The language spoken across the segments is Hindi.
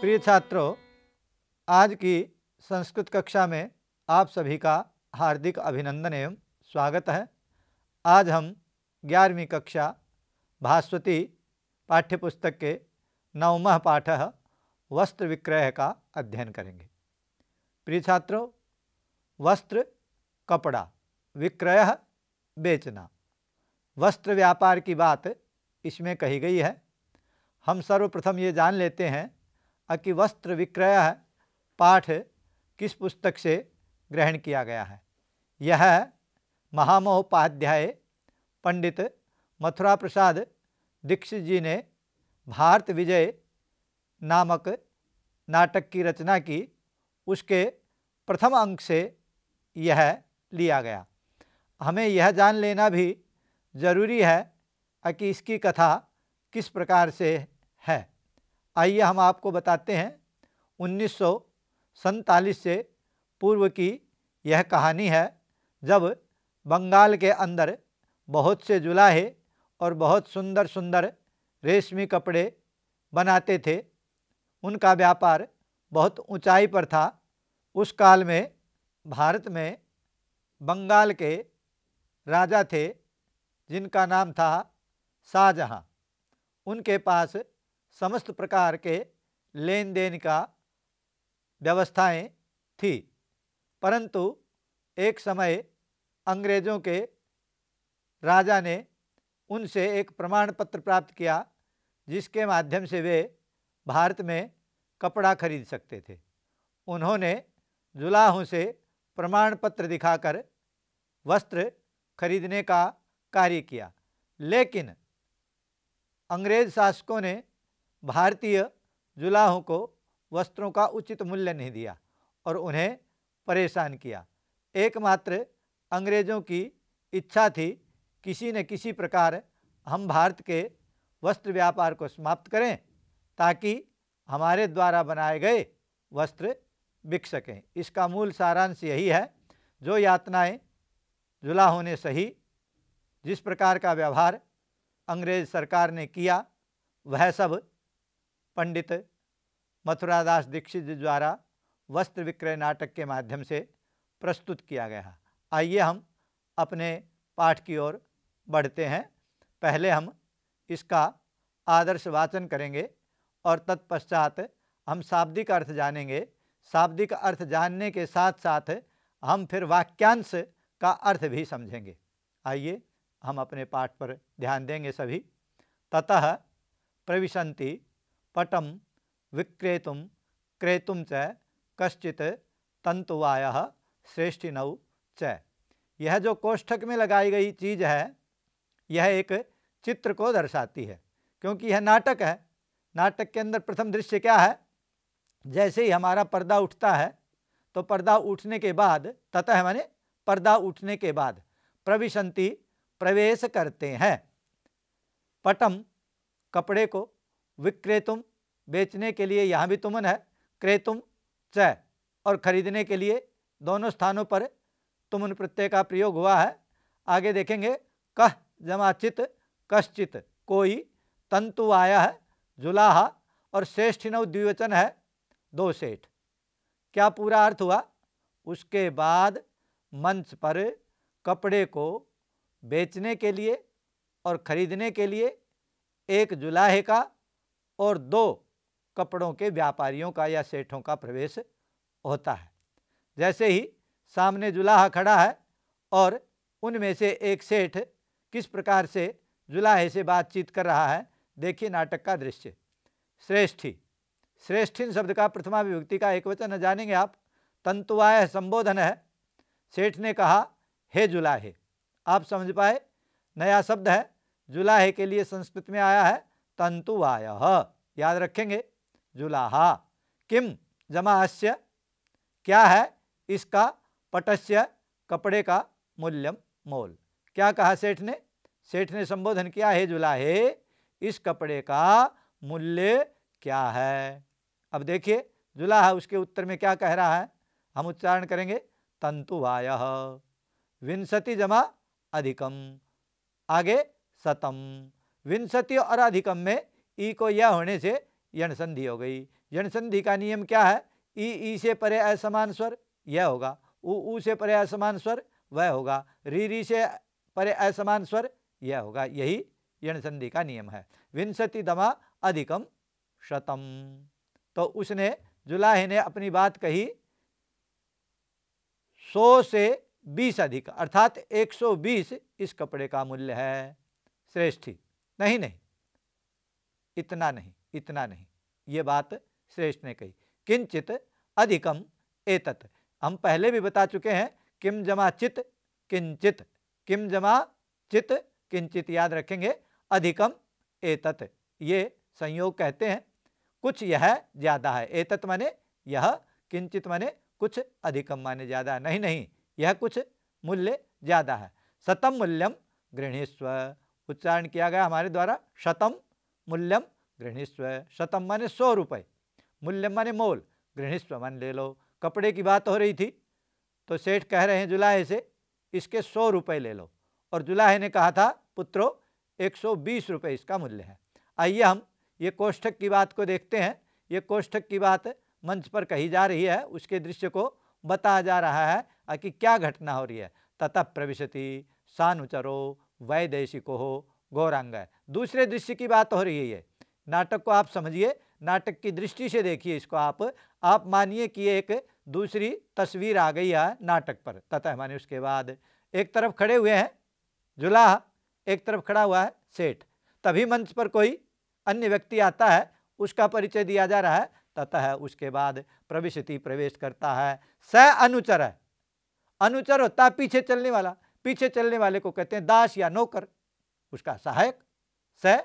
प्रिय छात्रों आज की संस्कृत कक्षा में आप सभी का हार्दिक अभिनंदन एवं स्वागत है आज हम ग्यारहवीं कक्षा भास्वती पाठ्यपुस्तक के नवमह पाठ वस्त्र विक्रय का अध्ययन करेंगे प्रिय छात्रों वस्त्र कपड़ा विक्रय बेचना वस्त्र व्यापार की बात इसमें कही गई है हम सर्वप्रथम ये जान लेते हैं अकि वस्त्र विक्रय पाठ किस पुस्तक से ग्रहण किया गया है यह महामहोपाध्याय पंडित मथुरा प्रसाद दीक्षित जी ने भारत विजय नामक नाटक की रचना की उसके प्रथम अंक से यह लिया गया हमें यह जान लेना भी ज़रूरी है कि इसकी कथा किस प्रकार से है आइए हम आपको बताते हैं उन्नीस से पूर्व की यह कहानी है जब बंगाल के अंदर बहुत से जुलाहे और बहुत सुंदर सुंदर रेशमी कपड़े बनाते थे उनका व्यापार बहुत ऊंचाई पर था उस काल में भारत में बंगाल के राजा थे जिनका नाम था शाहजहाँ उनके पास समस्त प्रकार के लेन देन का व्यवस्थाएं थी परंतु एक समय अंग्रेज़ों के राजा ने उनसे एक प्रमाण पत्र प्राप्त किया जिसके माध्यम से वे भारत में कपड़ा खरीद सकते थे उन्होंने जुलाहों से प्रमाण पत्र दिखाकर वस्त्र खरीदने का कार्य किया लेकिन अंग्रेज शासकों ने भारतीय जुलाहों को वस्त्रों का उचित मूल्य नहीं दिया और उन्हें परेशान किया एकमात्र अंग्रेज़ों की इच्छा थी किसी न किसी प्रकार हम भारत के वस्त्र व्यापार को समाप्त करें ताकि हमारे द्वारा बनाए गए वस्त्र बिक सकें इसका मूल सारांश यही है जो यातनाएं जुला होने सही जिस प्रकार का व्यवहार अंग्रेज सरकार ने किया वह सब पंडित मथुरादास दीक्षित द्वारा वस्त्र विक्रय नाटक के माध्यम से प्रस्तुत किया गया आइए हम अपने पाठ की ओर बढ़ते हैं पहले हम इसका आदर्श वाचन करेंगे और तत्पश्चात हम शाब्दिक अर्थ जानेंगे शाब्दिक अर्थ जानने के साथ साथ हम फिर वाक्यांश का अर्थ भी समझेंगे आइए हम अपने पाठ पर ध्यान देंगे सभी ततः प्रविशंति पटम विक्रेत क्रेत च कश्चित तंतुवाय श्रेष्ठिनौ च यह जो कोष्ठक में लगाई गई चीज़ है यह एक चित्र को दर्शाती है क्योंकि यह नाटक है नाटक के अंदर प्रथम दृश्य क्या है जैसे ही हमारा पर्दा उठता है तो पर्दा उठने के बाद ततः माने पर्दा उठने के बाद प्रविशंति प्रवेश करते हैं पटम कपड़े को विक्रेतुम बेचने के लिए यहाँ भी तुमन है क्रेतुम च और खरीदने के लिए दोनों स्थानों पर तुमन प्रत्यय का प्रयोग हुआ है आगे देखेंगे कह जमाचित कश्चित कोई तंतु आया है जुलाहा और श्रेष्ठ नव द्विवचन है दो सेठ क्या पूरा अर्थ हुआ उसके बाद मंच पर कपड़े को बेचने के लिए और ख़रीदने के लिए एक जुलाहे का और दो कपड़ों के व्यापारियों का या सेठों का प्रवेश होता है जैसे ही सामने जुलाहा खड़ा है और उनमें से एक सेठ किस प्रकार से जुलाहे से बातचीत कर रहा है देखिए नाटक का दृश्य श्रेष्ठी श्रेष्ठिन शब्द का प्रथमा विभक्ति का एक वचन जानेंगे आप तंतुवाय संबोधन है सेठ ने कहा हे जुलाहे आप समझ पाए नया शब्द है जुलाहे के लिए संस्कृत में आया है तंतुवाय याद रखेंगे जुलाहा किम जमाश्य क्या है इसका पटस्य कपड़े का मूल्यम मोल क्या कहा सेठ ने सेठ ने संबोधन किया हे जुलाहे इस कपड़े का मूल्य क्या है अब देखिए जुलाहा उसके उत्तर में क्या कह रहा है हम उच्चारण करेंगे तंतुवाय विंशति जमा अधिकम आगे शतम विंशति और अधिकम में ई को यह होने से यण संधि हो गई यण संधि का नियम क्या है ई ई से परे असमान स्वर यह होगा ऊ ऊ से परे असमान स्वर वह होगा री री से परे असमान स्वर यह होगा यही यण संधि का नियम है विंशति दमा अधिकम शतम तो उसने जुलाहे ने अपनी बात कही सौ से बीस अधिक अर्थात एक सौ बीस इस कपड़े का मूल्य है श्रेष्ठी नहीं नहीं इतना नहीं इतना नहीं ये बात श्रेष्ठ ने कही किंचित अधिकम एतत हम पहले भी बता चुके हैं किम जमा चित किंचित किम जमा चित किंचित याद रखेंगे अधिकम एतत ये संयोग कहते हैं कुछ यह ज़्यादा है एतत माने यह किंचित माने कुछ अधिकम माने ज़्यादा नहीं नहीं यह कुछ मूल्य ज़्यादा है शतम मूल्यम गृहेश्वर उच्चारण किया गया हमारे द्वारा शतम मूल्यम गृहणीस्व शतम माने सौ रुपये मूल्य माने मोल गृहिस्व मान ले लो कपड़े की बात हो रही थी तो सेठ कह रहे हैं जुलाहे से इसके सौ रुपये ले लो और जुलाहे ने कहा था पुत्रो एक सौ बीस रुपये इसका मूल्य है आइए हम ये कोष्ठक की बात को देखते हैं ये कोष्ठक की बात मंच पर कही जा रही है उसके दृश्य को बताया जा रहा है कि क्या घटना हो रही है तथा प्रविशति सानुचरो वैदेशिको हो गौरांग दूसरे दृश्य की बात हो रही है ये नाटक को आप समझिए नाटक की दृष्टि से देखिए इसको आप आप मानिए कि एक दूसरी तस्वीर आ गई है नाटक पर तथा माने उसके बाद एक तरफ खड़े हुए हैं जुलाह एक तरफ खड़ा हुआ है सेठ तभी मंच पर कोई अन्य व्यक्ति आता है उसका परिचय दिया जा रहा है ततः उसके बाद प्रविशति प्रवेश करता है स अनुचर है अनुचर होता है पीछे चलने वाला पीछे चलने वाले को कहते हैं दास या नौकर उसका सहायक स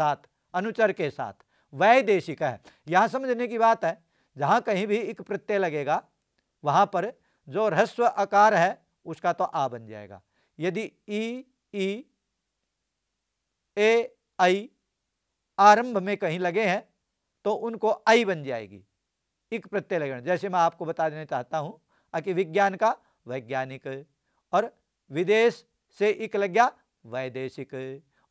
साथ अनुचर के साथ वैदेशिक है यहां समझने की बात है जहाँ कहीं भी एक प्रत्यय लगेगा वहाँ पर जो ह्रस्व आकार है उसका तो आ बन जाएगा यदि ई ई ए आई आरंभ में कहीं लगे हैं तो उनको आई बन जाएगी एक प्रत्यय लगेगा जैसे मैं आपको बता देना चाहता हूँ कि विज्ञान का वैज्ञानिक और विदेश से एक लग गया वैदेशिक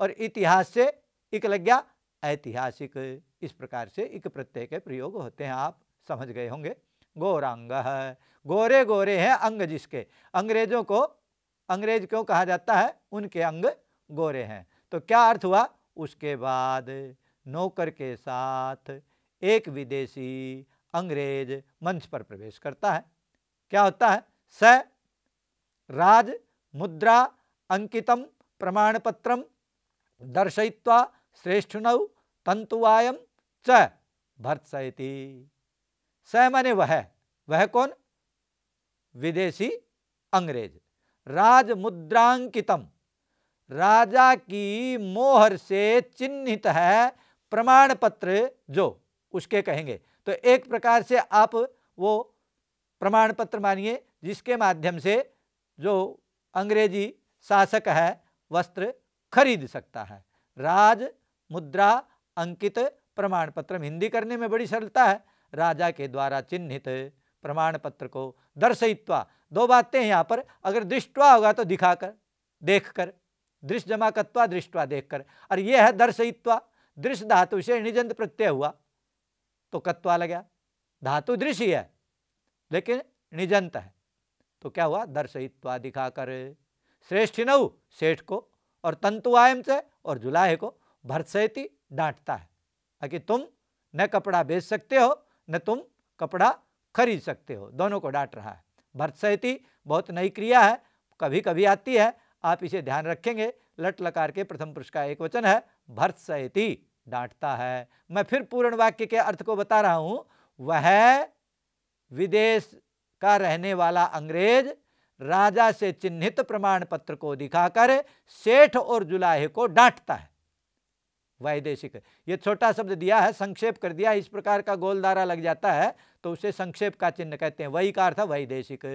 और इतिहास से एक लग गया ऐतिहासिक इस प्रकार से एक प्रत्यय के प्रयोग होते हैं आप समझ गए होंगे गोरांग है गोरे गोरे हैं अंग जिसके अंग्रेजों को अंग्रेज क्यों कहा जाता है उनके अंग गोरे हैं तो क्या अर्थ हुआ उसके बाद नौकर के साथ एक विदेशी अंग्रेज मंच पर प्रवेश करता है क्या होता है स राज मुद्रा अंकितम प्रमाण पत्रम दर्शयित्वा श्रेष्ठनौ तंतुवायम च भर्त्सयति स माने वह वह कौन विदेशी अंग्रेज राज मुद्रांकितम राजा की मोहर से चिन्हित है प्रमाण पत्र जो उसके कहेंगे तो एक प्रकार से आप वो प्रमाण पत्र मानिए जिसके माध्यम से जो अंग्रेजी शासक है वस्त्र खरीद सकता है राज मुद्रा अंकित प्रमाण पत्र हिंदी करने में बड़ी सरलता है राजा के द्वारा चिन्हित प्रमाण पत्र को दर्शयित्वा दो बातें हैं यहाँ पर अगर दृष्टवा होगा तो दिखाकर देखकर दृश्य जमा कत्वा दृष्टवा देखकर और यह है दर्शयित्वा दृश्य धातु से निजंत प्रत्यय हुआ तो कत्वा लगा धातु दृश्य है लेकिन निजंत है तो क्या हुआ दर्शयित्वा दिखाकर श्रेष्ठ नऊ सेठ को और तंतुआयम से और जुलाहे को भरसैती डांटता है कि तुम न कपड़ा बेच सकते हो न तुम कपड़ा खरीद सकते हो दोनों को डांट रहा है भरसैती बहुत नई क्रिया है कभी कभी आती है आप इसे ध्यान रखेंगे लट लकार के प्रथम पुरुष का एक वचन है भरसैती डांटता है मैं फिर पूर्ण वाक्य के अर्थ को बता रहा हूँ वह विदेश का रहने वाला अंग्रेज राजा से चिन्हित प्रमाण पत्र को दिखाकर सेठ और जुलाहे को डांटता है वैदेशिक ये छोटा शब्द दिया है संक्षेप कर दिया इस प्रकार का गोलदारा लग जाता है तो उसे संक्षेप का चिन्ह कहते हैं वही का अर्थ वैदेशिक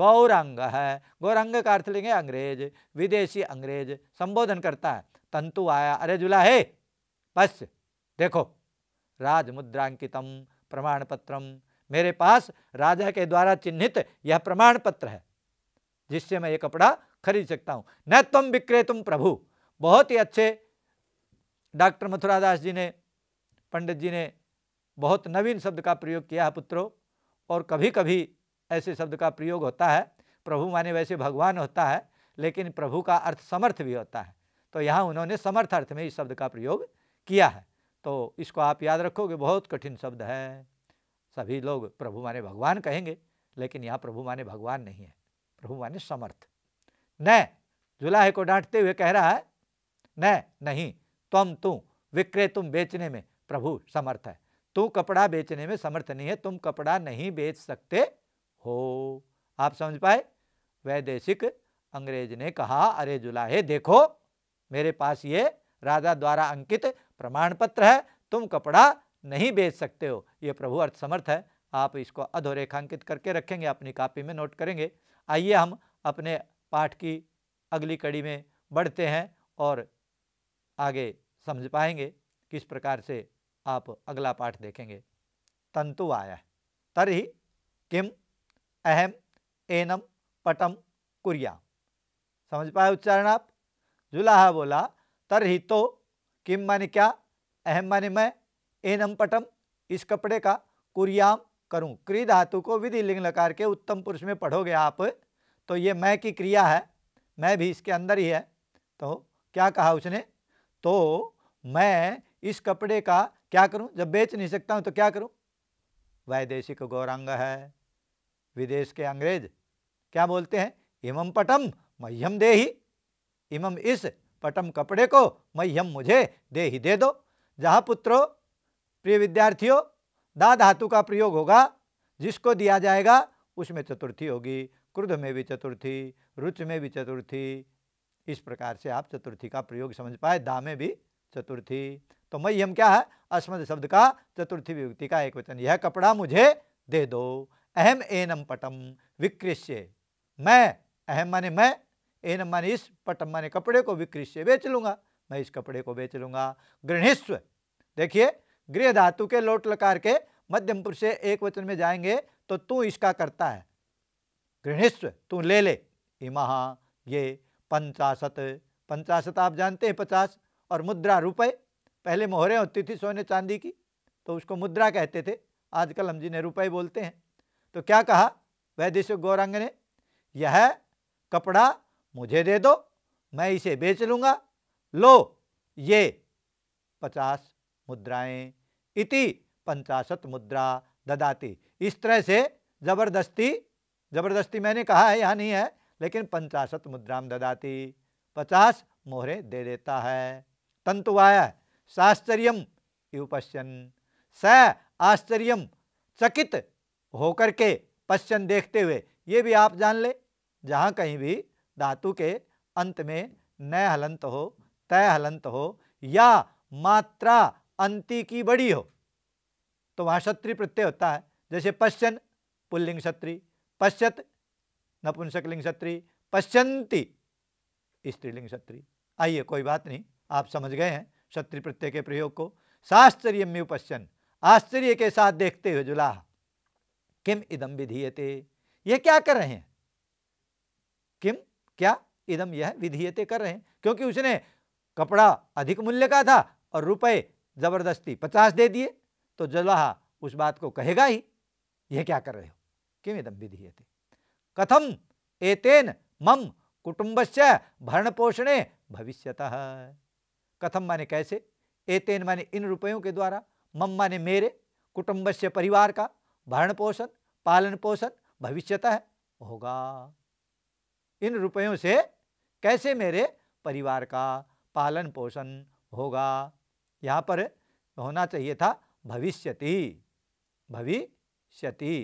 गौरांग है गौरांग का अर्थ लेंगे अंग्रेज विदेशी अंग्रेज संबोधन करता है तंतु आया अरे जुला हे बस देखो राज मुद्रांकितम प्रमाण पत्रम मेरे पास राजा के द्वारा चिन्हित यह प्रमाण पत्र है जिससे मैं ये कपड़ा खरीद सकता हूँ न तुम विक्रे तुम प्रभु बहुत ही अच्छे डॉक्टर मथुरादास जी ने पंडित जी ने बहुत नवीन शब्द का प्रयोग किया है पुत्रों और कभी कभी ऐसे शब्द का प्रयोग होता है प्रभु माने वैसे भगवान होता है लेकिन प्रभु का अर्थ समर्थ भी होता है तो यहाँ उन्होंने समर्थ अर्थ में इस शब्द का प्रयोग किया है तो इसको आप याद रखोगे बहुत कठिन शब्द है सभी लोग प्रभु माने भगवान कहेंगे लेकिन यहाँ प्रभु माने भगवान नहीं है प्रभु माने समर्थ न जुलाहे को डांटते हुए कह रहा है न नहीं तम तू विक्रय तुम बेचने में प्रभु समर्थ है तू कपड़ा बेचने में समर्थ नहीं है तुम कपड़ा नहीं बेच सकते हो आप समझ पाए वैदेशिक अंग्रेज ने कहा अरे जुलाहे देखो मेरे पास ये राजा द्वारा अंकित प्रमाण पत्र है तुम कपड़ा नहीं बेच सकते हो ये प्रभु अर्थ समर्थ है आप इसको अधोरेखांकित करके रखेंगे अपनी कापी में नोट करेंगे आइए हम अपने पाठ की अगली कड़ी में बढ़ते हैं और आगे समझ पाएंगे किस प्रकार से आप अगला पाठ देखेंगे तंतु आया तरी किम अहम एनम पटम कुरिया समझ पाए उच्चारण आप जुलाहा बोला तरही तो किम माने क्या अहम माने मैं एनम पटम इस कपड़े का कुरियाम करूं क्री धातु को विधि लिंग लकार के उत्तम पुरुष में पढ़ोगे आप तो ये मैं की क्रिया है मैं भी इसके अंदर ही है तो क्या कहा उसने तो मैं इस कपड़े का क्या करूं जब बेच नहीं सकता हूं तो क्या करूं वैदेशिक गौरांग है विदेश के अंग्रेज क्या बोलते हैं इमम पटम मह्यम दे ही इमम इस पटम कपड़े को मह्यम मुझे दे ही दे दो जहां पुत्रो प्रिय विद्यार्थियों दा धातु का प्रयोग होगा जिसको दिया जाएगा उसमें चतुर्थी होगी क्रुद्ध में भी चतुर्थी रुच में भी चतुर्थी इस प्रकार से आप चतुर्थी का प्रयोग समझ पाए दा में भी चतुर्थी तो मई हम क्या है अस्मद शब्द का चतुर्थी विभक्ति का एक वचन यह कपड़ा मुझे दे दो अहम एनम पटम विक्रिष्य मैं अहम माने मैं एनम माने इस पटम माने कपड़े को विक्रिष्य बेच लूंगा मैं इस कपड़े को बेच लूंगा गृहिस्व देखिए गृह धातु के लोट लकार के मध्यम पुरुष से एक वचन में जाएंगे तो तू इसका करता है गृहिस्व तू ले ले इमा ये पंचाशत पंचाशत आप जानते हैं पचास और मुद्रा रुपए पहले मोहरें होती थी सोने चांदी की तो उसको मुद्रा कहते थे आजकल हम जिन्हें रुपए बोलते हैं तो क्या कहा वैदेश गौरंग ने यह कपड़ा मुझे दे दो मैं इसे बेच लूँगा लो ये पचास मुद्राएं इति पंचाशत मुद्रा ददाती इस तरह से ज़बरदस्ती ज़बरदस्ती मैंने कहा है यहाँ नहीं है लेकिन पंचाशत मुद्राम ददाती पचास मोहरे दे देता है तंतुवाय साश्चर्यम पश्चन स आश्चर्य चकित होकर के पश्चन देखते हुए ये भी आप जान ले जहाँ कहीं भी धातु के अंत में नय हलंत हो तय हलंत हो या मात्रा अंति की बड़ी हो तो वहाँ क्षत्रि प्रत्यय होता है जैसे पश्चन पुल्लिंग क्षत्रि पश्चत नपुंसकलिंग सत्री पश्चंती स्त्रीलिंग सत्री आइए कोई बात नहीं आप समझ गए हैं सत्री प्रत्यय के प्रयोग को साश्चर्य में पश्चन आश्चर्य के साथ देखते हुए जुलाह किम इदम विधीयते ये क्या कर रहे हैं किम क्या इदम यह विधीयते कर रहे हैं क्योंकि उसने कपड़ा अधिक मूल्य का था और रुपए जबरदस्ती पचास दे दिए तो जुलाहा उस बात को कहेगा ही यह क्या कर रहे हो किम इदम विधीयते कथम एतेन मम कुटुंबस्य भरण पोषणे भविष्यतः कथम माने कैसे एतेन माने इन रुपयों के द्वारा मम माने मेरे कुटुंबस्य परिवार का भरण पोषण पालन पोषण भविष्यतः होगा इन रुपयों से कैसे मेरे परिवार का पालन पोषण होगा यहाँ पर होना चाहिए था भविष्यति भविष्यति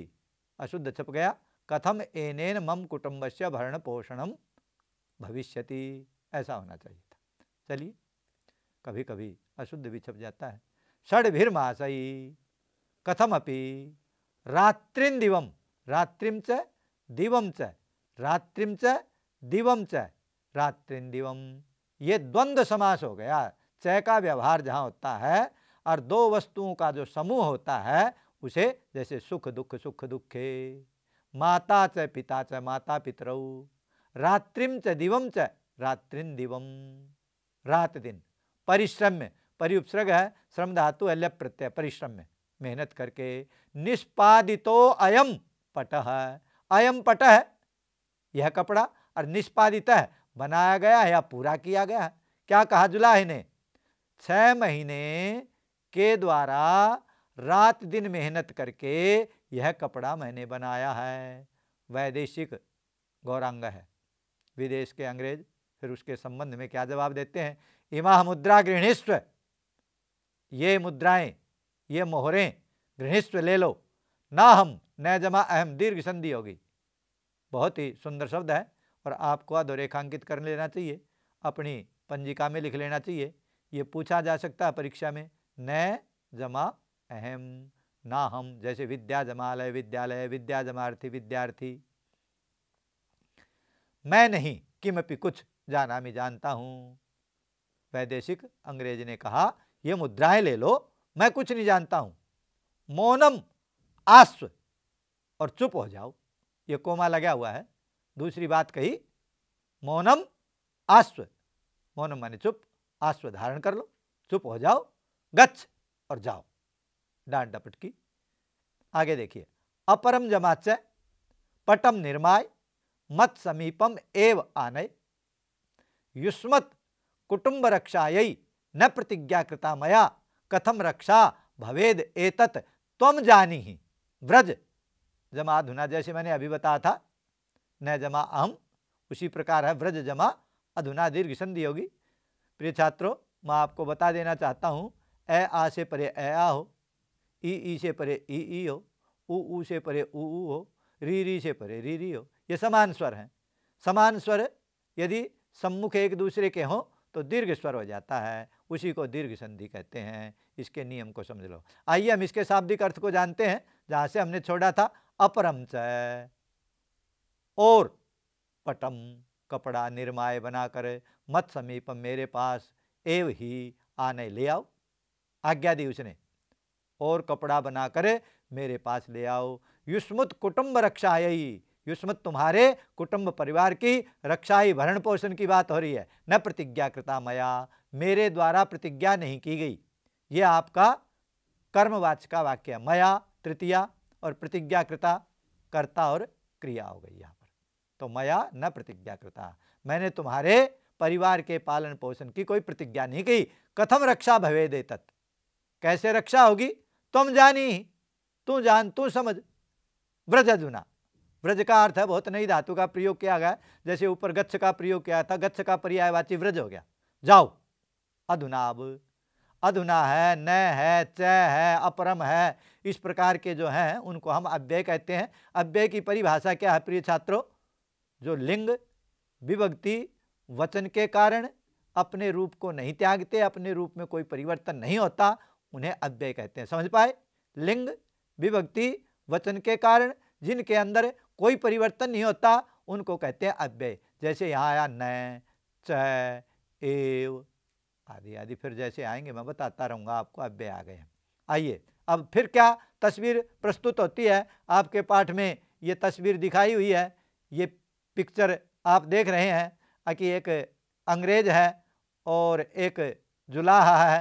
अशुद्ध छप गया कथम एनेन मम कुटुंब से भरण पोषण भविष्य ऐसा होना चाहिए था चलिए कभी कभी अशुद्ध भी छप जाता है षडभिर्मासयी कथमपि रात्रिन दिवम रात्रिम च दिवम च रात्रिम च दिवम च रात्रिन दिवम ये द्वंद्व समास हो गया चय का व्यवहार जहाँ होता है और दो वस्तुओं का जो समूह होता है उसे जैसे सुख दुख सुख दुखे माता च पिता च माता पितरऊ रात्रि च दिवम च रात्रिन दिवम रात दिन परिश्रम में परिउपसर्ग है श्रम धातु है प्रत्यय परिश्रम में मेहनत करके निष्पादितो अयम पट है अयम पट है यह कपड़ा और निष्पादित है बनाया गया है या पूरा किया गया है क्या कहा जुलाह ने छ महीने के द्वारा रात दिन मेहनत करके यह कपड़ा मैंने बनाया है वैदेशिक गौरांग है विदेश के अंग्रेज फिर उसके संबंध में क्या जवाब देते हैं इमा मुद्रा गृहिष्ठ ये मुद्राएं ये मोहरें गृहिष्ठ ले लो ना हम न जमा अहम दीर्घ संधि होगी बहुत ही सुंदर शब्द है और आपको अधोरेखांकित कर लेना चाहिए अपनी पंजिका में लिख लेना चाहिए ये पूछा जा सकता है परीक्षा में न जमा अहम ना हम जैसे विद्या जमालय विद्यालय विद्या जमार्थी विद्यार्थी मैं नहीं किमपि कुछ जाना मैं जानता हूँ वैदेशिक अंग्रेज ने कहा ये मुद्राएं ले लो मैं कुछ नहीं जानता हूँ मौनम आस्व और चुप हो जाओ ये कोमा लगा हुआ है दूसरी बात कही मौनम आस्व मौनम माने चुप आश्व धारण कर लो चुप हो जाओ गच्छ और जाओ डांड डपट की आगे देखिए अपरम जमाचय पटम निर्माय मत समीपम एव आनय युष्मत कुटुंब रक्षायी न प्रतिज्ञा कृता मया कथम रक्षा भवेद एतत तम जानी ही व्रज जमा अधुना जैसे मैंने अभी बताया था न जमा अहम उसी प्रकार है व्रज जमा अधुना दीर्घ संधि होगी प्रिय छात्रों मैं आपको बता देना चाहता हूँ ए आ से परे ए आ हो ई ई से परे ई ई हो ऊ ऊ से परे ऊ ऊ हो री री से परे री री हो ये समान स्वर हैं समान स्वर यदि सम्मुख एक दूसरे के हों तो दीर्घ स्वर हो जाता है उसी को दीर्घ संधि कहते हैं इसके नियम को समझ लो आइए हम इसके शाब्दिक अर्थ को जानते हैं जहाँ से हमने छोड़ा था अपरम और पटम कपड़ा निर्माय बनाकर मत समीप मेरे पास एव ही आने ले आओ आज्ञा दी उसने और कपड़ा बना कर मेरे पास ले आओ युष्मत कुटुंब रक्षा यही युष्मत तुम्हारे कुटुंब परिवार की रक्षा ही भरण पोषण की बात हो रही है न प्रतिज्ञा कृता मया मेरे द्वारा प्रतिज्ञा नहीं की गई ये आपका कर्मवाच का वाक्य मया तृतीया और प्रतिज्ञा कृता कर्ता और क्रिया हो गई यहाँ पर तो मया न प्रतिज्ञा कृता मैंने तुम्हारे परिवार के पालन पोषण की कोई प्रतिज्ञा नहीं की कथम रक्षा दे तत् कैसे रक्षा होगी तुम जानी तू जान तू समझ ब्रज अधुना ब्रज का अर्थ है बहुत नई धातु का प्रयोग किया गया जैसे ऊपर गच्छ का प्रयोग किया था गच्छ का पर्यायवाची व्रज हो गया जाओ अधुना अब अधुना है न है च है अपरम है इस प्रकार के जो हैं उनको हम अव्यय कहते हैं अव्यय की परिभाषा क्या है प्रिय छात्रों जो लिंग विभक्ति वचन के कारण अपने रूप को नहीं त्यागते अपने रूप में कोई परिवर्तन नहीं होता उन्हें अव्यय कहते हैं समझ पाए लिंग विभक्ति वचन के कारण जिनके अंदर कोई परिवर्तन नहीं होता उनको कहते हैं अव्यय जैसे यहाँ आया न च एव आदि आदि फिर जैसे आएंगे मैं बताता रहूँगा आपको अव्यय आ गए आइए अब फिर क्या तस्वीर प्रस्तुत होती है आपके पाठ में ये तस्वीर दिखाई हुई है ये पिक्चर आप देख रहे हैं कि एक अंग्रेज है और एक जुलाहा है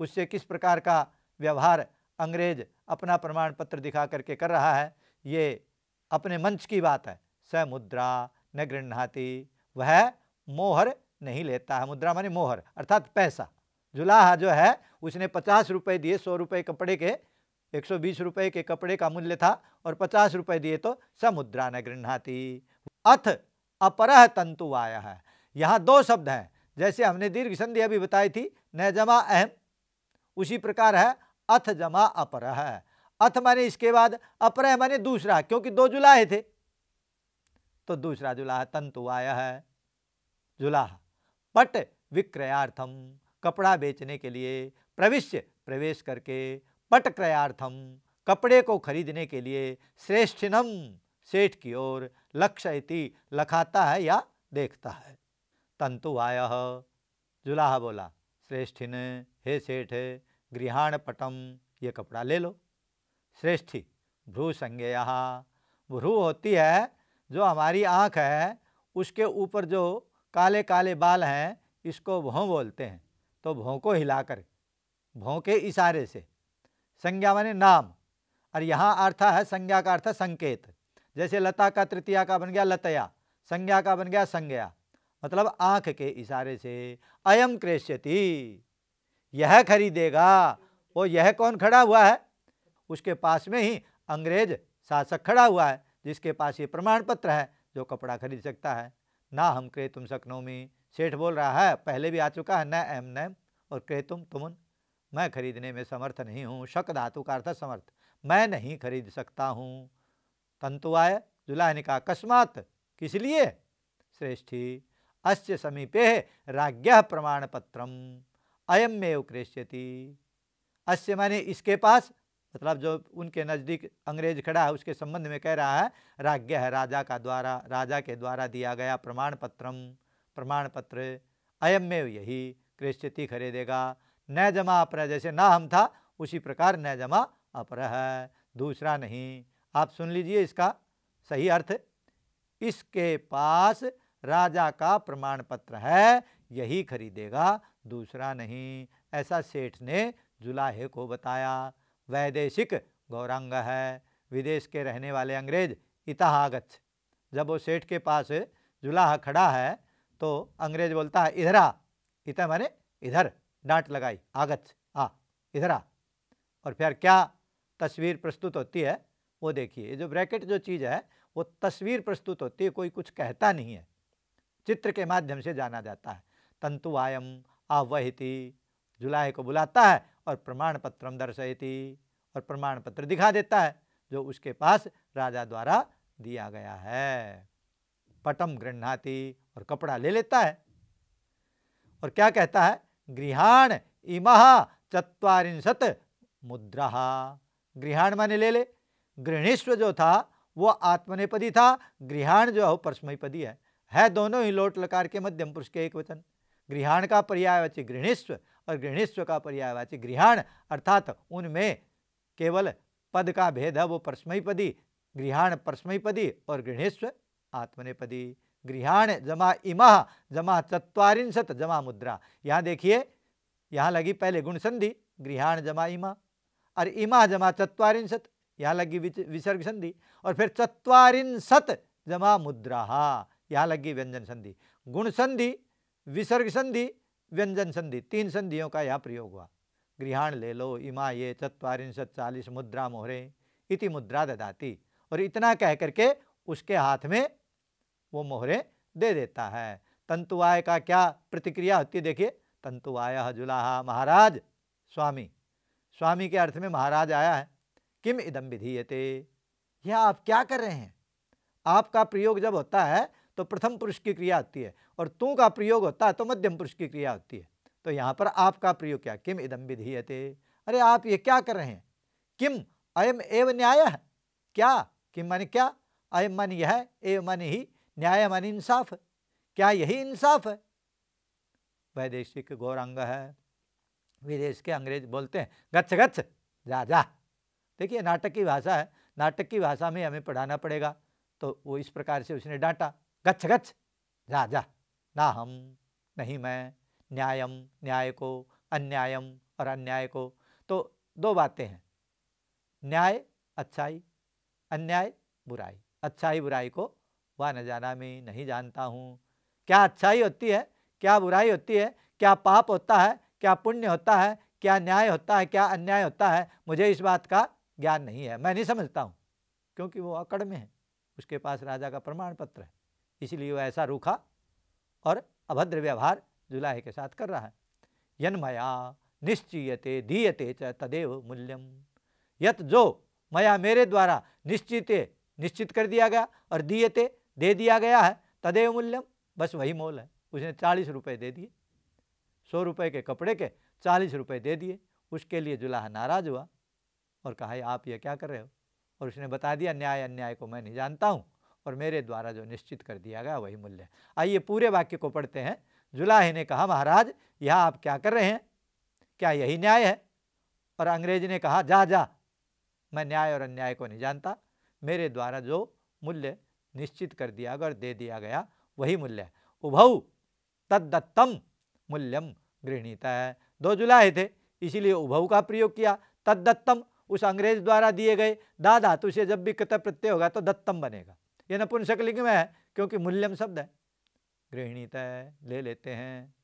उससे किस प्रकार का व्यवहार अंग्रेज अपना प्रमाण पत्र दिखा करके कर रहा है ये अपने मंच की बात है स मुद्रा न गृहती वह मोहर नहीं लेता है मुद्रा माने मोहर अर्थात पैसा जुलाहा जो है उसने पचास रुपये दिए सौ रुपये कपड़े के एक सौ बीस रुपये के कपड़े का मूल्य था और पचास रुपये दिए तो स मुद्रा न गृहती अथ अपरह तंतु आया है यहाँ दो शब्द हैं जैसे हमने दीर्घ संधि अभी बताई थी न जमा अहम उसी प्रकार है अथ जमा अपरह अथ माने इसके बाद अपरह माने दूसरा क्योंकि दो जुलाहे थे तो दूसरा जुलाह तंतु आया है जुलाह पट विक्रयार्थम कपड़ा बेचने के लिए प्रविश्य प्रवेश करके पट क्रयार्थम कपड़े को खरीदने के लिए श्रेष्ठिनम सेठ की ओर लक्ष्य लखाता है या देखता है तंतु आय जुलाहा बोला श्रेष्ठिन हे सेठ गृहाण पटम ये कपड़ा ले लो श्रेष्ठी भ्रू संज्ञया भ्रू होती है जो हमारी आँख है उसके ऊपर जो काले काले बाल हैं इसको भों बोलते हैं तो भों को हिलाकर भों के इशारे से संज्ञा माने नाम और यहाँ अर्थ है संज्ञा का अर्थ संकेत जैसे लता का तृतीया का बन गया लतया संज्ञा का बन गया संज्ञा मतलब आंख के इशारे से अयम क्रेश्यति यह खरीदेगा वो यह कौन खड़ा हुआ है उसके पास में ही अंग्रेज शासक खड़ा हुआ है जिसके पास ये प्रमाण पत्र है जो कपड़ा खरीद सकता है ना हम क्रे तुम सकनोमी सेठ बोल रहा है पहले भी आ चुका है न एम न और क्रे तुम तुमन मैं खरीदने में समर्थ नहीं हूँ शक धातु का अर्थ समर्थ मैं नहीं खरीद सकता हूँ तंतु आय अकस्मात किस लिए श्रेष्ठी अस्य समीपे राज्ञ प्रमाणपत्रम अयम एव क्रेष्यति अस्य माने इसके पास मतलब जो उनके नज़दीक अंग्रेज खड़ा है उसके संबंध में कह रहा है राज्ञ है राजा का द्वारा राजा के द्वारा दिया गया प्रमाण पत्रम प्रमाण पत्र अयमे यही क्रेष्यति खरीदेगा न जमा अपर जैसे ना हम था उसी प्रकार न जमा अपर है दूसरा नहीं आप सुन लीजिए इसका सही अर्थ इसके पास राजा का प्रमाण पत्र है यही खरीदेगा दूसरा नहीं ऐसा सेठ ने जुलाहे को बताया वैदेशिक गौरांग है विदेश के रहने वाले अंग्रेज इतहागत जब वो सेठ के पास जुलाहा खड़ा है तो अंग्रेज बोलता है इधरा इतना माने इधर डांट लगाई आगत आ इधरा और फिर क्या तस्वीर प्रस्तुत होती है वो देखिए जो ब्रैकेट जो चीज़ है वो तस्वीर प्रस्तुत होती है कोई कुछ कहता नहीं है चित्र के माध्यम से जाना जाता है तंतुवायम आवहिति जुलाहे को बुलाता है और प्रमाण पत्रम दर्शयति और प्रमाण पत्र दिखा देता है जो उसके पास राजा द्वारा दिया गया है पटम गृहती और कपड़ा ले लेता है और क्या कहता है गृहाण इमह चत्वारिंशत मुद्रा गृहाण माने ले ले गृहणीश्व जो था वो आत्मनेपदी था गृहाण जो है वो परस्मयपदी है है दोनों ही लोट लकार के मध्यम पुरुष के एक वचन गृहाण का पर्यायवाची गृहणीस्व और गृहणीस्व का पर्यायवाची गृहाण अर्थात उनमें केवल पद का भेद है वो परस्मयपदी गृहाण परस्मयपदी और गृहणीस्व आत्मनेपदी गृहाण जमा इमा जमा चत्वारिंशत जमा मुद्रा यहाँ देखिए यहाँ लगी पहले गुण संधि गृहाण जमा इमा और इमा जमा चत्वारिंशत यहाँ लगी विसर्ग संधि और फिर चत्वारिंशत जमा मुद्रा यहाँ लगी व्यंजन संधि गुण संधि विसर्ग संधि व्यंजन संधि तीन संधियों का यहाँ प्रयोग हुआ गृहण ले लो इमा ये चत्वारिंशत चालीस मुद्रा मोहरे इति मुद्रा ददाती और इतना कह करके उसके हाथ में वो मोहरे दे देता है तंतुवाय का क्या प्रतिक्रिया होती है देखिए तंतुवाय जुलाहा महाराज स्वामी स्वामी के अर्थ में महाराज आया है किम इदम विधीयते यह आप क्या कर रहे हैं आपका प्रयोग जब होता है तो प्रथम पुरुष की क्रिया होती है और तू का प्रयोग होता है तो मध्यम पुरुष की क्रिया होती है तो यहाँ पर आपका प्रयोग क्या किम इदम विधीयते अरे आप ये क्या कर रहे हैं किम अयम एव न्याय क्या किम माने क्या अयम मान यह एव माने ही न्याय माने इंसाफ क्या यही इंसाफ है वैदेशिक गौरांग है विदेश के अंग्रेज बोलते हैं गच्छ गच्छ जा जा देखिए नाटक की भाषा है नाटक की भाषा में हमें पढ़ाना पड़ेगा तो वो इस प्रकार से उसने डांटा गच्छ गच्छ जा जा ना हम नहीं मैं न्यायम न्याय को अन्यायम और अन्याय को तो दो बातें हैं न्याय अच्छाई अन्याय बुराई अच्छाई बुराई को वह न जाना मैं नहीं जानता हूँ क्या अच्छाई होती है क्या बुराई होती है क्या पाप होता है क्या पुण्य होता है क्या न्याय होता है क्या अन्याय होता है मुझे इस बात का ज्ञान नहीं है मैं नहीं समझता हूँ क्योंकि वो अकड़ में है उसके पास राजा का प्रमाण पत्र है इसलिए वह ऐसा रूखा और अभद्र व्यवहार जुलाहे के साथ कर रहा है यन्मया निश्चियते दीयते च तदेव मूल्यम यत जो मया मेरे द्वारा निश्चित निश्चित कर दिया गया और दीयते दे दिया गया है तदेव मूल्यम बस वही मोल है उसने चालीस रुपये दे दिए सौ रुपये के कपड़े के चालीस रुपये दे दिए उसके लिए जुलाहा नाराज़ हुआ और कहा आप ये क्या कर रहे हो और उसने बता दिया न्याय अन्याय को मैं नहीं जानता हूँ और मेरे द्वारा जो निश्चित कर दिया गया वही मूल्य आइए पूरे वाक्य को पढ़ते हैं जुलाहे ने कहा महाराज यह आप क्या कर रहे हैं क्या यही न्याय है और अंग्रेज ने कहा जा जा मैं न्याय और अन्याय को नहीं जानता मेरे द्वारा जो मूल्य निश्चित कर दिया गया और दे दिया गया वही मूल्य है उभऊ तद्दत्तम मूल्यम गृहणीता है दो जुलाहे थे इसीलिए उभऊ का प्रयोग किया तद्दत्तम उस अंग्रेज द्वारा दिए गए दादा तो उसे जब भी कृत प्रत्यय होगा तो दत्तम बनेगा नपुंसक लिंग में है क्योंकि मूल्यम शब्द है गृहिणीता है ले लेते हैं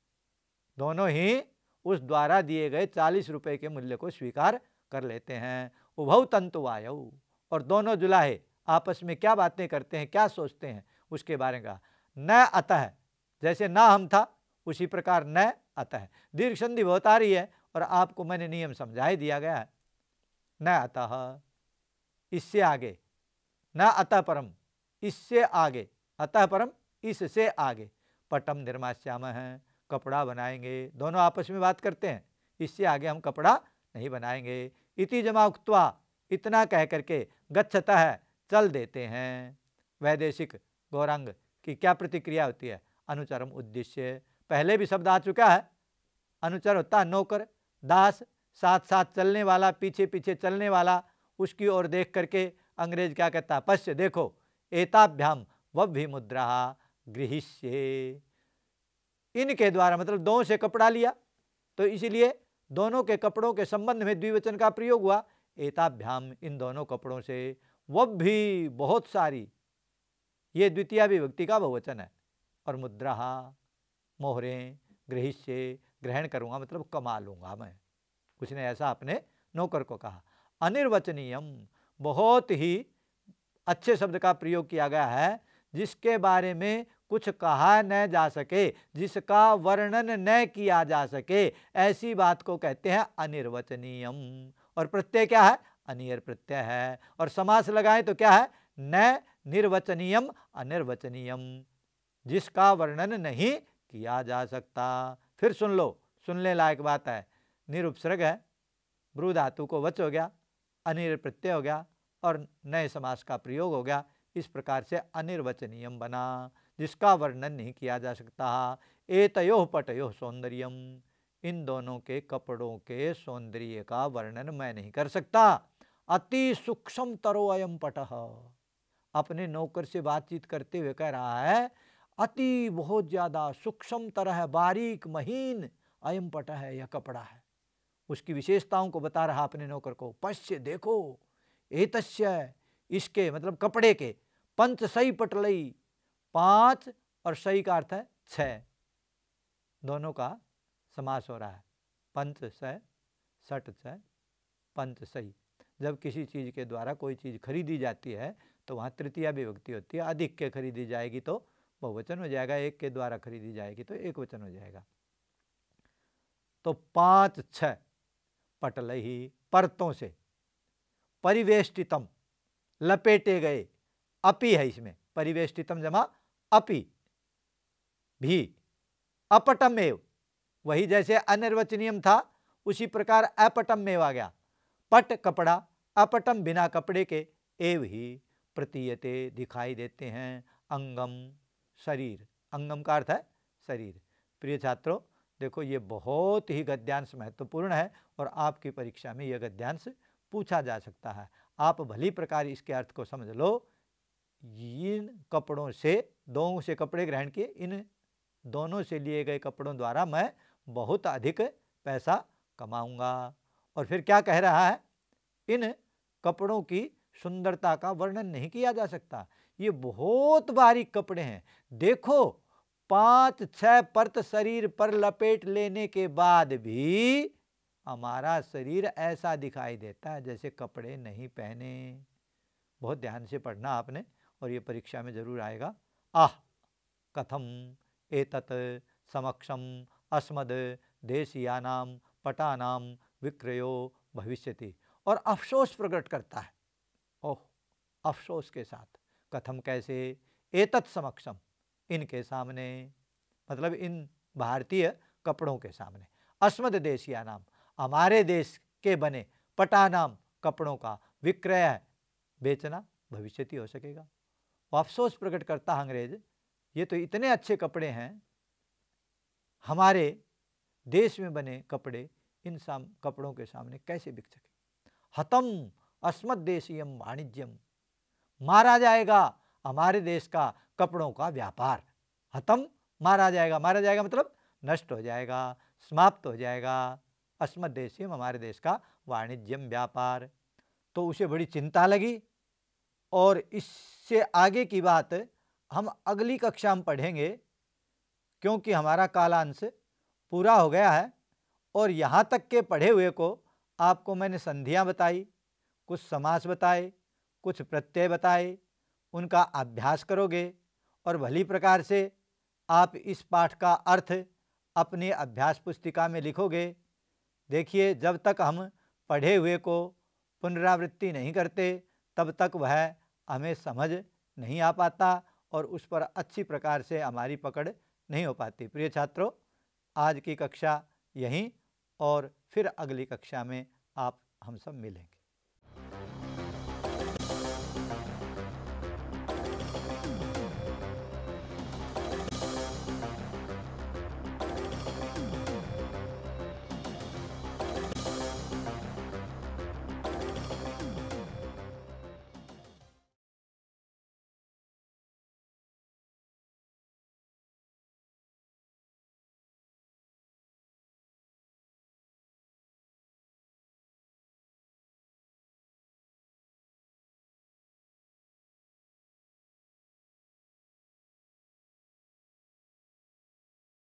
दोनों ही उस द्वारा दिए गए चालीस रुपए के मूल्य को स्वीकार कर लेते हैं उभव तंतु वायु और दोनों जुलाहे आपस में क्या बातें करते हैं क्या सोचते हैं उसके बारे का न अतः जैसे ना हम था उसी प्रकार न अतः दीर्घ संधि बहुत आ रही है और आपको मैंने नियम समझा ही दिया गया है न अतः इससे आगे न अतः परम इससे आगे अतः परम इससे आगे पटम निर्माश्याम है कपड़ा बनाएंगे दोनों आपस में बात करते हैं इससे आगे हम कपड़ा नहीं बनाएंगे इति जमा उक्तवा इतना कह करके गच्छता है चल देते हैं वैदेशिक गौरंग की क्या प्रतिक्रिया होती है अनुचरम उद्देश्य पहले भी शब्द आ चुका है अनुचर होता नौकर दास साथ साथ चलने वाला पीछे पीछे चलने वाला उसकी ओर देख करके अंग्रेज क्या कहता है पश्य देखो एताभ्याम मुद्रा गृहिष्य इनके द्वारा मतलब दो से कपड़ा लिया तो इसीलिए दोनों के कपड़ों के संबंध में द्विवचन का प्रयोग हुआ एताभ्याम इन दोनों कपड़ों से वह भी बहुत सारी ये द्वितीय विभक्ति का बहुवचन है और मुद्रा मोहरें गृहिष्य ग्रहण करूँगा मतलब कमा लूँगा मैं उसने ऐसा अपने नौकर को कहा अनिर्वचनीयम बहुत ही अच्छे शब्द का प्रयोग किया गया है जिसके बारे में कुछ कहा न जा सके जिसका वर्णन न किया जा सके ऐसी बात को कहते हैं अनिर्वचनीयम और प्रत्यय क्या है अनियर प्रत्यय है और समास लगाएं तो क्या है न निर्वचनीयम अनिर्वचनीयम जिसका वर्णन नहीं किया जा सकता फिर सुन लो सुनने लायक बात है निरुपसर्ग है ब्रू धातु को वच हो गया अनिर प्रत्यय हो गया और नए समास का प्रयोग हो गया इस प्रकार से अनिर्वचनीयम बना जिसका वर्णन नहीं किया जा सकता तयो पटयो सौंदर्यम इन दोनों के कपड़ों के सौंदर्य का वर्णन मैं नहीं कर सकता अति सूक्ष्म तरो अयम पट अपने नौकर से बातचीत करते हुए कह रहा है अति बहुत ज़्यादा सूक्ष्म तरह बारीक महीन अयम पट है यह कपड़ा है उसकी विशेषताओं को बता रहा अपने नौकर को पश्य देखो एतस्य इसके मतलब कपड़े के पंच सही पटलई पांच और सही का अर्थ है छ दोनों का समास हो रहा है पंच सह सट सह पंच सही जब किसी चीज़ के द्वारा कोई चीज़ खरीदी जाती है तो वहाँ तृतीय विभक्ति होती है अधिक के खरीदी जाएगी तो बहुवचन हो जाएगा एक के द्वारा खरीदी जाएगी तो एक वचन हो जाएगा तो पांच छ पटल ही परतों से परिवेष्टितम लपेटे गए अपि है इसमें परिवेष्टितम जमा अपि भी अपटमेव वही जैसे अनिर्वचनीय था उसी प्रकार अपटम में आ गया पट कपड़ा अपटम बिना कपड़े के एव ही प्रतीयते दिखाई देते हैं अंगम शरीर अंगम का अर्थ है शरीर प्रिय छात्रों देखो ये बहुत ही गद्यांश महत्वपूर्ण है और आपकी परीक्षा में यह गद्यांश पूछा जा सकता है आप भली प्रकार इसके अर्थ को समझ लो इन कपड़ों से दोनों से कपड़े ग्रहण किए इन दोनों से लिए गए कपड़ों द्वारा मैं बहुत अधिक पैसा कमाऊंगा और फिर क्या कह रहा है इन कपड़ों की सुंदरता का वर्णन नहीं किया जा सकता ये बहुत बारीक कपड़े हैं देखो पाँच छः परत शरीर पर लपेट लेने के बाद भी हमारा शरीर ऐसा दिखाई देता है जैसे कपड़े नहीं पहने बहुत ध्यान से पढ़ना आपने और ये परीक्षा में ज़रूर आएगा आह कथम एतत समक्षम अस्मद देशियानाम पटानाम विक्रयो भविष्यति और अफसोस प्रकट करता है ओह अफसोस के साथ कथम कैसे एतत् समक्षम इनके सामने मतलब इन भारतीय कपड़ों के सामने अस्मद देशिया नाम हमारे देश के बने पटानाम कपड़ों का विक्रय बेचना भविष्य हो सकेगा वो अफसोस प्रकट करता है अंग्रेज ये तो इतने अच्छे कपड़े हैं हमारे देश में बने कपड़े इन साम कपड़ों के सामने कैसे बिक सके हतम अस्मत देशीयम वाणिज्यम मारा जाएगा हमारे देश का कपड़ों का व्यापार हतम मारा जाएगा मारा जाएगा मतलब नष्ट हो जाएगा समाप्त हो जाएगा अस्मद देशीयम हमारे देश का वाणिज्यम व्यापार तो उसे बड़ी चिंता लगी और इससे आगे की बात हम अगली कक्षा में पढ़ेंगे क्योंकि हमारा कालांश पूरा हो गया है और यहाँ तक के पढ़े हुए को आपको मैंने संधियाँ बताई कुछ समास बताए कुछ प्रत्यय बताए उनका अभ्यास करोगे और भली प्रकार से आप इस पाठ का अर्थ अपने अभ्यास पुस्तिका में लिखोगे देखिए जब तक हम पढ़े हुए को पुनरावृत्ति नहीं करते तब तक वह हमें समझ नहीं आ पाता और उस पर अच्छी प्रकार से हमारी पकड़ नहीं हो पाती प्रिय छात्रों आज की कक्षा यहीं और फिर अगली कक्षा में आप हम सब मिलेंगे